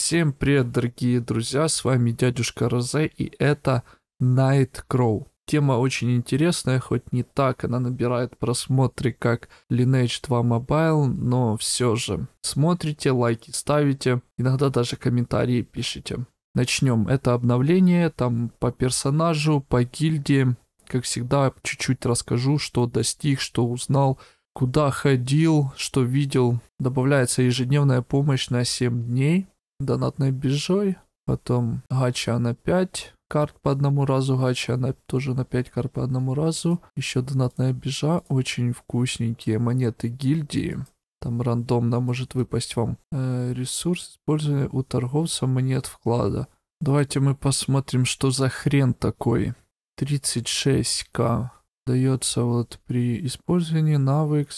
Всем привет, дорогие друзья, с вами дядюшка Розе и это Night Crow. Тема очень интересная, хоть не так она набирает просмотры, как Lineage 2 Mobile, но все же. Смотрите, лайки ставите, иногда даже комментарии пишите. Начнем. Это обновление, там по персонажу, по гильдии. Как всегда, чуть-чуть расскажу, что достиг, что узнал, куда ходил, что видел. Добавляется ежедневная помощь на 7 дней донатной биржой, потом гача на 5 карт по одному разу, гача на, тоже на 5 карт по одному разу, еще донатная биржа, очень вкусненькие монеты гильдии, там рандомно может выпасть вам э, ресурс, используя у торговца монет вклада. Давайте мы посмотрим, что за хрен такой. 36к дается вот при использовании навык,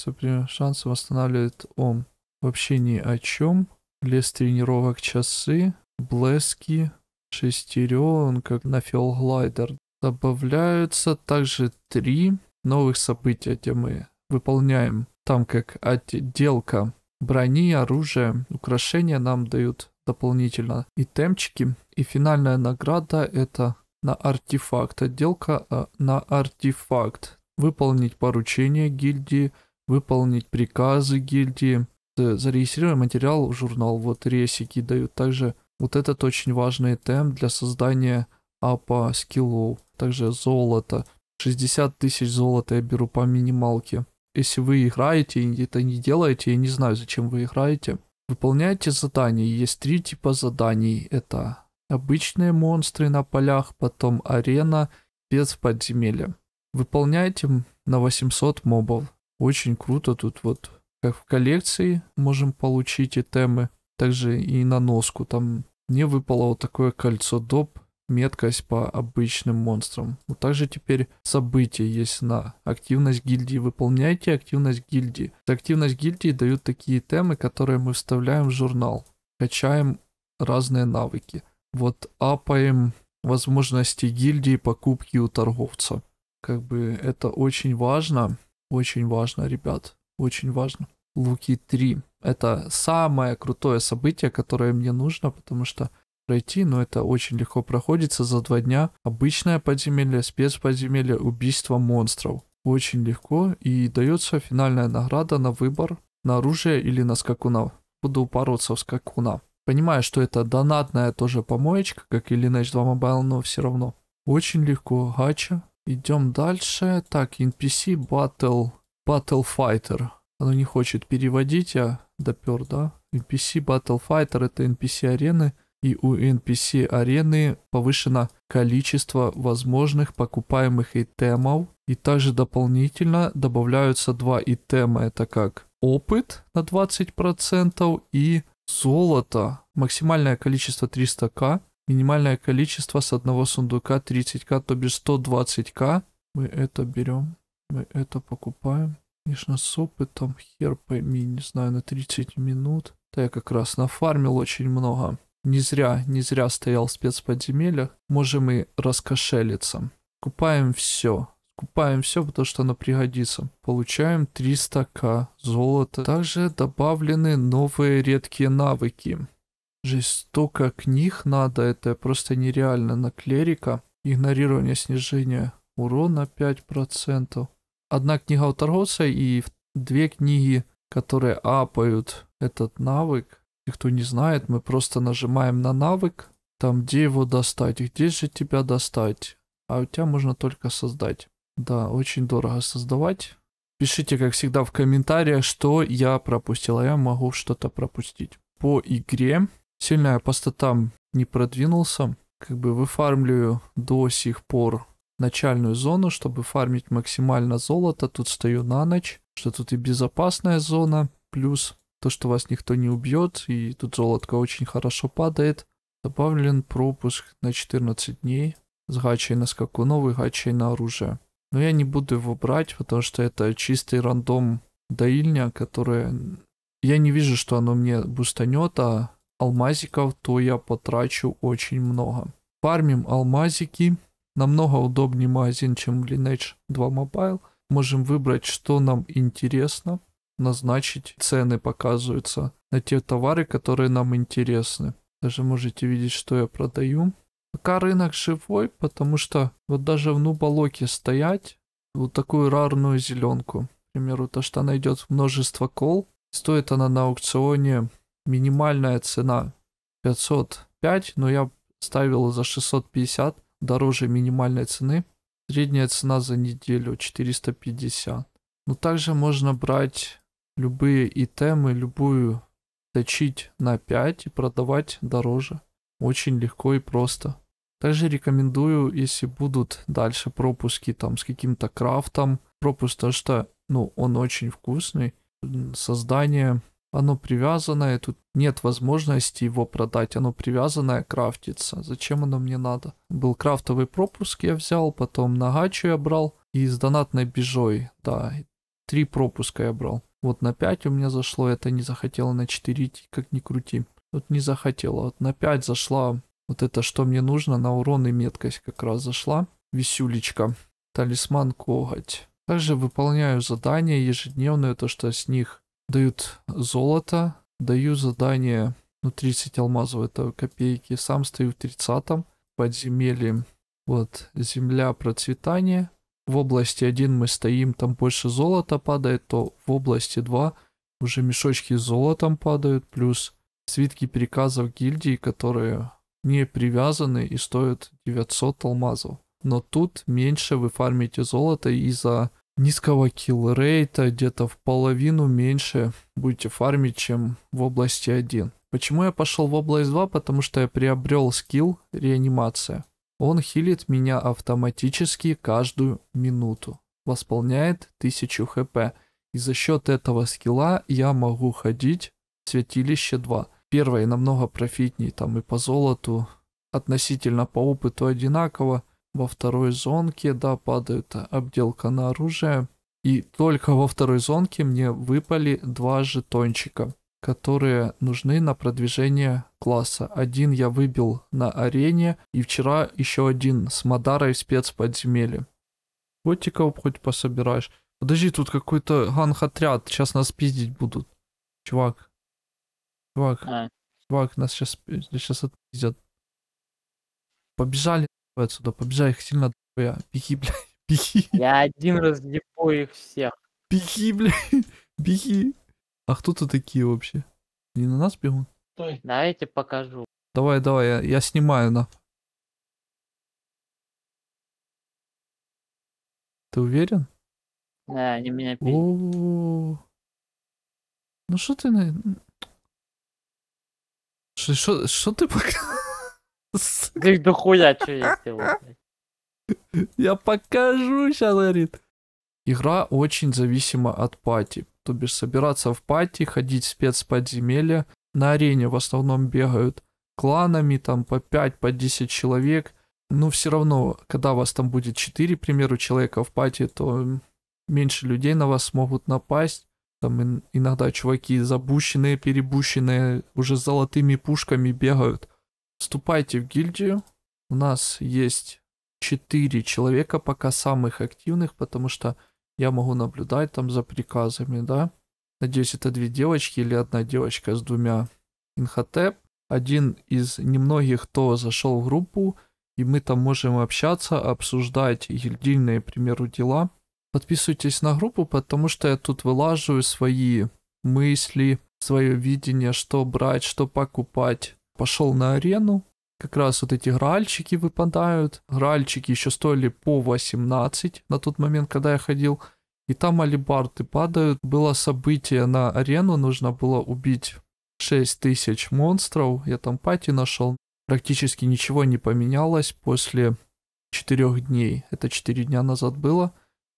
шанс восстанавливает он. Вообще ни о чем. Лес тренировок часы, блески, шестеренка на фиолглайдер. Добавляются также три новых события, где мы выполняем там как отделка брони, оружия, украшения нам дают дополнительно и темчики. И финальная награда это на артефакт. Отделка а, на артефакт. Выполнить поручение гильдии, выполнить приказы гильдии, Э, зарегистрировать материал в журнал. Вот ресики дают также. Вот этот очень важный тем для создания апа скиллов. Также золото. 60 тысяч золота я беру по минималке. Если вы играете и это не делаете, я не знаю, зачем вы играете. Выполняйте задания. Есть три типа заданий. Это обычные монстры на полях, потом арена, без подземелья. Выполняйте на 800 мобов. Очень круто тут вот как в коллекции можем получить и темы, также и на носку. Там мне выпало вот такое кольцо доп, меткость по обычным монстрам. Но также теперь события есть на активность гильдии. Выполняйте активность гильдии. За активность гильдии дают такие темы, которые мы вставляем в журнал. Качаем разные навыки. Вот апаем возможности гильдии покупки у торговца. Как бы это очень важно, очень важно, ребят. Очень важно. Луки 3. Это самое крутое событие, которое мне нужно, потому что пройти, но ну, это очень легко проходится за два дня. Обычное подземелье, спецподземелье, убийство монстров. Очень легко и дается финальная награда на выбор на оружие или на скакуна Буду упороться в скакуна. Понимаю, что это донатная тоже помоечка, как и Lineage 2 Mobile, но все равно. Очень легко, гача. Идем дальше. Так, NPC Battle Battle Fighter. Оно не хочет переводить, а допер, да? NPC Battle Fighter это NPC арены, и у NPC арены повышено количество возможных покупаемых итемов. И также дополнительно добавляются два итема, это как опыт на 20% и золото. Максимальное количество 300к, минимальное количество с одного сундука 30к, то бишь 120к. Мы это берем. Мы это покупаем. Конечно, с опытом хер пойми, не знаю, на 30 минут. Да я как раз нафармил очень много. Не зря, не зря стоял в спецподземельях. Можем и раскошелиться. Купаем все. Купаем все, потому что оно пригодится. Получаем 300к золота. Также добавлены новые редкие навыки. Жесть, столько книг надо, это просто нереально на клерика. Игнорирование снижения урона 5% одна книга у торговца и две книги, которые апают этот навык. И кто не знает, мы просто нажимаем на навык, там где его достать, и где же тебя достать. А у тебя можно только создать. Да, очень дорого создавать. Пишите, как всегда, в комментариях, что я пропустил, а я могу что-то пропустить. По игре Сильная я по статам не продвинулся. Как бы выфармливаю до сих пор начальную зону, чтобы фармить максимально золото. Тут стою на ночь, что тут и безопасная зона, плюс то, что вас никто не убьет, и тут золотко очень хорошо падает. Добавлен пропуск на 14 дней с гачей на скакунов и гачей на оружие. Но я не буду его брать, потому что это чистый рандом доильня, которая... Я не вижу, что оно мне бустанет, а алмазиков то я потрачу очень много. Фармим алмазики намного удобнее магазин, чем Lineage 2 Mobile. Можем выбрать, что нам интересно, назначить. Цены показываются на те товары, которые нам интересны. Даже можете видеть, что я продаю. Пока рынок живой, потому что вот даже в нубалоке стоять, вот такую рарную зеленку. К примеру, то, что найдет множество кол, стоит она на аукционе минимальная цена 505, но я ставил за 650, дороже минимальной цены. Средняя цена за неделю 450. Но также можно брать любые итемы, любую точить на 5 и продавать дороже. Очень легко и просто. Также рекомендую, если будут дальше пропуски там с каким-то крафтом. Пропуск, то что ну, он очень вкусный. Создание оно привязанное, тут нет возможности его продать, оно привязанное крафтится. Зачем оно мне надо? Был крафтовый пропуск я взял, потом нагачу я брал и с донатной бежой, да, три пропуска я брал. Вот на 5 у меня зашло, это не захотело на 4 идти, как ни крути. Вот не захотела, вот на 5 зашла вот это, что мне нужно, на урон и меткость как раз зашла. Висюлечка, талисман коготь. Также выполняю задания ежедневные, то что с них дают золото, даю задание, ну, 30 алмазов это копейки, сам стою в 30-м, подземелье, вот, земля процветания, в области 1 мы стоим, там больше золота падает, то в области 2 уже мешочки с золотом падают, плюс свитки переказов гильдии, которые не привязаны и стоят 900 алмазов. Но тут меньше вы фармите золото из за низкого киллрейта, где-то в половину меньше будете фармить, чем в области 1. Почему я пошел в область 2? Потому что я приобрел скилл реанимация. Он хилит меня автоматически каждую минуту. Восполняет 1000 хп. И за счет этого скилла я могу ходить в святилище 2. Первое намного профитнее там и по золоту. Относительно по опыту одинаково. Во второй зонке, да, падает обделка на оружие. И только во второй зонке мне выпали два жетончика, которые нужны на продвижение класса. Один я выбил на арене, и вчера еще один с Мадарой в спецподземелье. Готиков хоть пособираешь. Подожди, тут какой-то ганг-отряд, сейчас нас пиздить будут. Чувак. Чувак. А. Чувак, нас сейчас, сейчас отпиздят. Побежали отсюда, побежай их сильно, я пихи, блядь, пихи. Я один раз ебу их всех. Пихи, блядь, пихи. А кто то такие вообще? Не на нас бегут? Стой, давайте покажу. Давай, давай, я, я снимаю на. Ты уверен? Да, они меня пили. О -о -о. Ну что ты на... Что ты показываешь? Их дохуя что есть его. Я покажу сейчас, говорит. Игра очень зависима от пати. То бишь собираться в пати, ходить в спецподземелья. На арене в основном бегают кланами, там по 5, по 10 человек. Но ну, все равно, когда вас там будет 4, к примеру, человека в пати, то меньше людей на вас могут напасть. Там иногда чуваки забущенные, перебущенные, уже с золотыми пушками бегают. Вступайте в гильдию. У нас есть 4 человека пока самых активных, потому что я могу наблюдать там за приказами, да. Надеюсь, это две девочки или одна девочка с двумя. Инхотеп, один из немногих, кто зашел в группу, и мы там можем общаться, обсуждать гильдийные, к примеру, дела. Подписывайтесь на группу, потому что я тут вылаживаю свои мысли, свое видение, что брать, что покупать, пошел на арену, как раз вот эти гральчики выпадают. Гральчики еще стоили по 18 на тот момент, когда я ходил. И там алибарды падают. Было событие на арену, нужно было убить 6 тысяч монстров. Я там пати нашел. Практически ничего не поменялось после 4 дней. Это 4 дня назад было.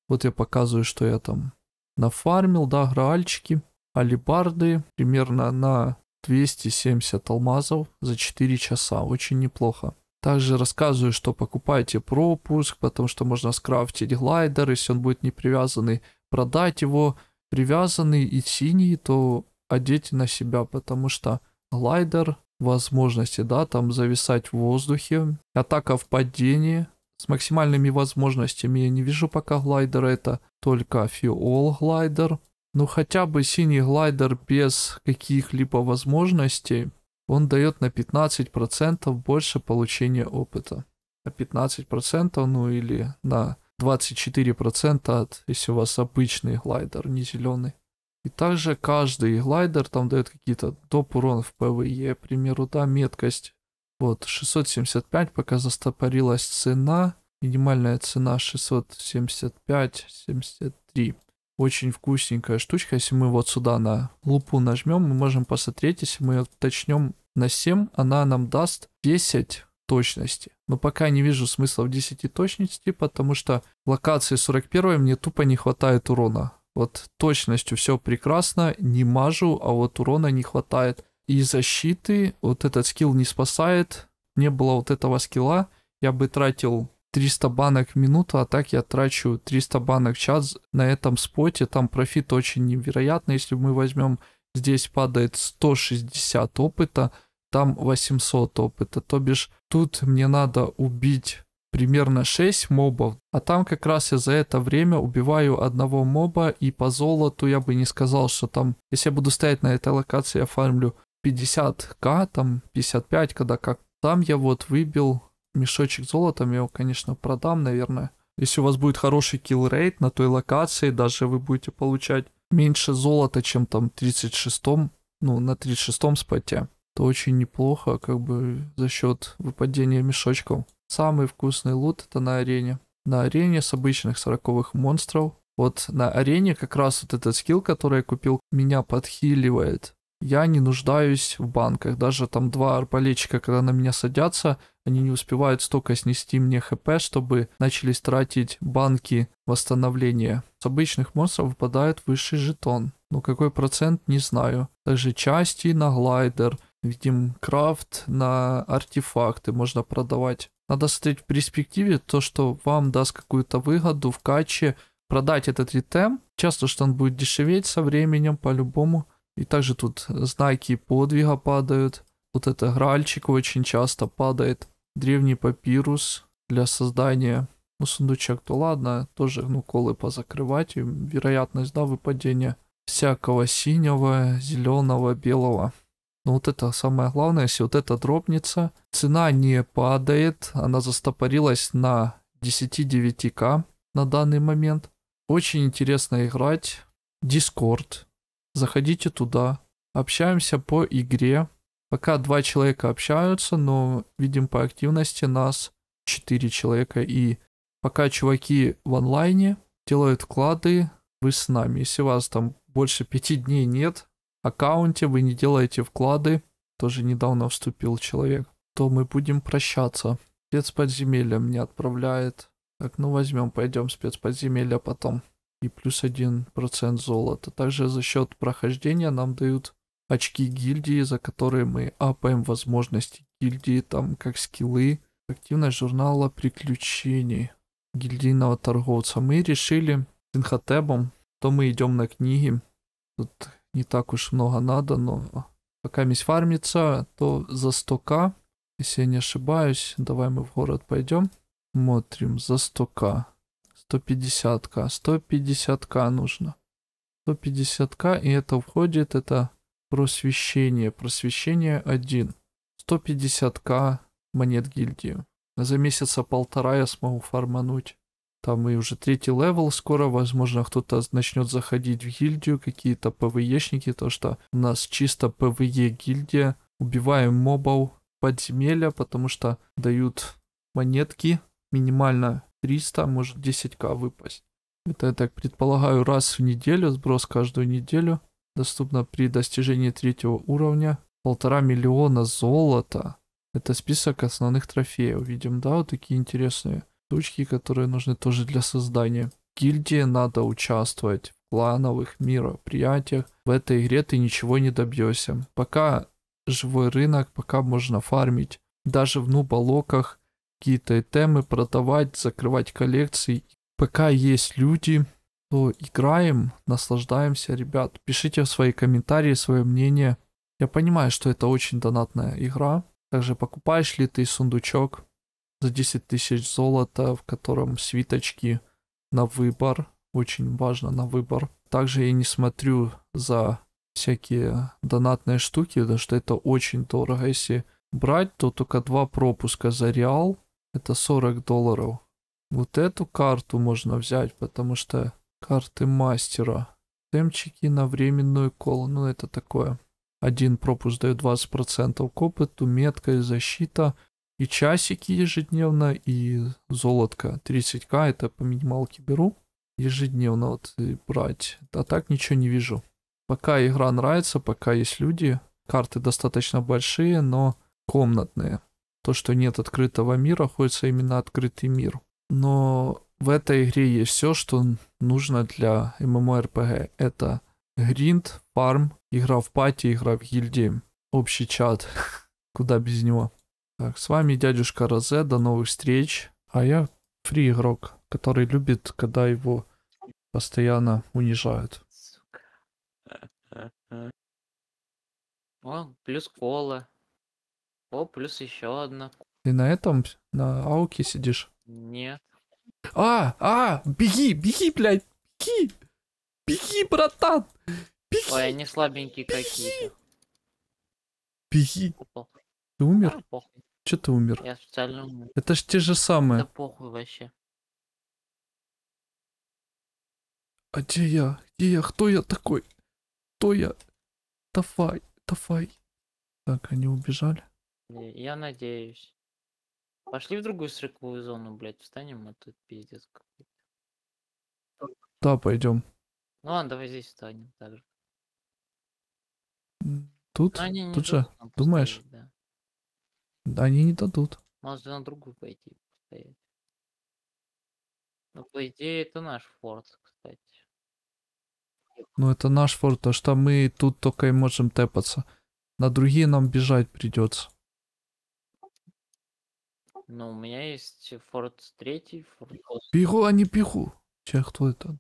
Вот я показываю, что я там нафармил, да, гральчики, алибарды примерно на 270 алмазов за 4 часа. Очень неплохо. Также рассказываю, что покупайте пропуск, потому что можно скрафтить глайдер, если он будет не привязанный, продать его привязанный и синий, то одеть на себя, потому что глайдер возможности, да, там зависать в воздухе, атака в падении, с максимальными возможностями я не вижу пока глайдера. Это только фиол глайдер ну хотя бы синий глайдер без каких-либо возможностей, он дает на 15% больше получения опыта. На 15%, ну или на 24% от, если у вас обычный глайдер, не зеленый. И также каждый глайдер там дает какие-то доп урон в ПВЕ, к примеру, да, меткость. Вот, 675, пока застопорилась цена. Минимальная цена 675-73 очень вкусненькая штучка. Если мы вот сюда на лупу нажмем, мы можем посмотреть, если мы ее уточнем на 7, она нам даст 10 точности. Но пока не вижу смысла в 10 точности, потому что локации 41 мне тупо не хватает урона. Вот точностью все прекрасно, не мажу, а вот урона не хватает. И защиты вот этот скилл не спасает. Не было вот этого скилла, я бы тратил 300 банок в минуту, а так я трачу 300 банок в час на этом споте. Там профит очень невероятный. Если мы возьмем, здесь падает 160 опыта, там 800 опыта. То бишь тут мне надо убить примерно 6 мобов. А там как раз я за это время убиваю одного моба и по золоту я бы не сказал, что там, если я буду стоять на этой локации, я фармлю 50к, там 55, когда как. Там я вот выбил мешочек золотом, я его, конечно, продам, наверное. Если у вас будет хороший kill рейд на той локации, даже вы будете получать меньше золота, чем там 36-м, ну, на 36-м споте, то очень неплохо, как бы за счет выпадения мешочков. Самый вкусный лут это на арене. На арене с обычных 40 монстров. Вот на арене как раз вот этот скилл, который я купил, меня подхиливает я не нуждаюсь в банках. Даже там два арбалетчика, когда на меня садятся, они не успевают столько снести мне хп, чтобы начали тратить банки восстановления. С обычных монстров выпадает высший жетон. но ну, какой процент, не знаю. Также части на глайдер. Видим крафт на артефакты можно продавать. Надо смотреть в перспективе то, что вам даст какую-то выгоду в каче продать этот ритем. Часто, что он будет дешеветь со временем по-любому. И также тут знаки подвига падают. Вот это гральчик очень часто падает. Древний папирус для создания ну, сундучок, то ладно, тоже, ну, колы позакрывать, и вероятность, да, выпадения всякого синего, зеленого, белого. Ну вот это самое главное, если вот эта дробница цена не падает, она застопорилась на 10-9к на данный момент. Очень интересно играть. Дискорд заходите туда, общаемся по игре. Пока два человека общаются, но видим по активности нас четыре человека. И пока чуваки в онлайне делают вклады, вы с нами. Если вас там больше пяти дней нет в аккаунте, вы не делаете вклады, тоже недавно вступил человек, то мы будем прощаться. Спецподземелье мне отправляет. Так, ну возьмем, пойдем спецподземелье потом и плюс один процент золота. Также за счет прохождения нам дают очки гильдии, за которые мы апаем возможности гильдии, там как скиллы, активность журнала приключений гильдийного торговца. Мы решили с инхотебом, то мы идем на книги. Тут не так уж много надо, но пока мисс фармится, то за 100к, если я не ошибаюсь, давай мы в город пойдем. Смотрим, за 100к. 150к. 150к нужно. 150к, и это входит, это просвещение. Просвещение 1. 150к монет гильдии. За месяца полтора я смогу фармануть. Там и уже третий левел скоро, возможно, кто-то начнет заходить в гильдию, какие-то ПВЕшники, то что у нас чисто ПВЕ гильдия. Убиваем мобов подземелья, потому что дают монетки минимально 300, а может 10к выпасть. Это, я так предполагаю, раз в неделю, сброс каждую неделю. Доступно при достижении третьего уровня. Полтора миллиона золота. Это список основных трофеев. Видим, да, вот такие интересные штучки, которые нужны тоже для создания. В гильдии надо участвовать в клановых мероприятиях. В этой игре ты ничего не добьешься. Пока живой рынок, пока можно фармить. Даже в нубалоках какие-то темы продавать, закрывать коллекции. Пока есть люди, то играем, наслаждаемся, ребят. Пишите свои комментарии, свое мнение. Я понимаю, что это очень донатная игра. Также покупаешь ли ты сундучок за 10 тысяч золота, в котором свиточки на выбор. Очень важно на выбор. Также я не смотрю за всякие донатные штуки, потому что это очень дорого. Если брать, то только два пропуска за реал это 40 долларов. Вот эту карту можно взять, потому что карты мастера. Темчики на временную колу. Ну, это такое. Один пропуск дает 20% к опыту, метка и защита. И часики ежедневно, и золотка. 30к это по минималке беру. Ежедневно вот и э, брать. А так ничего не вижу. Пока игра нравится, пока есть люди. Карты достаточно большие, но комнатные то, что нет открытого мира, хочется именно открытый мир. Но в этой игре есть все, что нужно для MMORPG. Это гринд, фарм, игра в пати, игра в гильдии, общий чат, куда без него. Так, с вами дядюшка Розе, до новых встреч. А я фри игрок, который любит, когда его постоянно унижают. Сука. О, плюс кола. О, плюс еще одна. Ты на этом, на ауке сидишь? Нет. А, а, беги, беги, блядь, беги. Беги, братан. Беги. Ой, они слабенькие какие-то. Беги. Опа. Ты умер? А, Че ты умер? Я специально умер. Это ж те же самые. Да похуй вообще. А где я? Где я? Кто я такой? Кто я? Тафай, Тафай. Так, они убежали. Я надеюсь. Пошли в другую строковую зону, блядь, встанем, а тут пиздец какой-то. Да, пойдем. Ну ладно, давай здесь встанем также. Тут? они не тут же? Думаешь? Поставить, да. Они не дадут. Можно на другую пойти постоять. Ну, по идее, это наш форт, кстати. Ну, это наш форт, потому что мы тут только и можем тэпаться. На другие нам бежать придется. Ну, у меня есть Форд 3, Форд Пиху, а не пиху? Перу. кто это?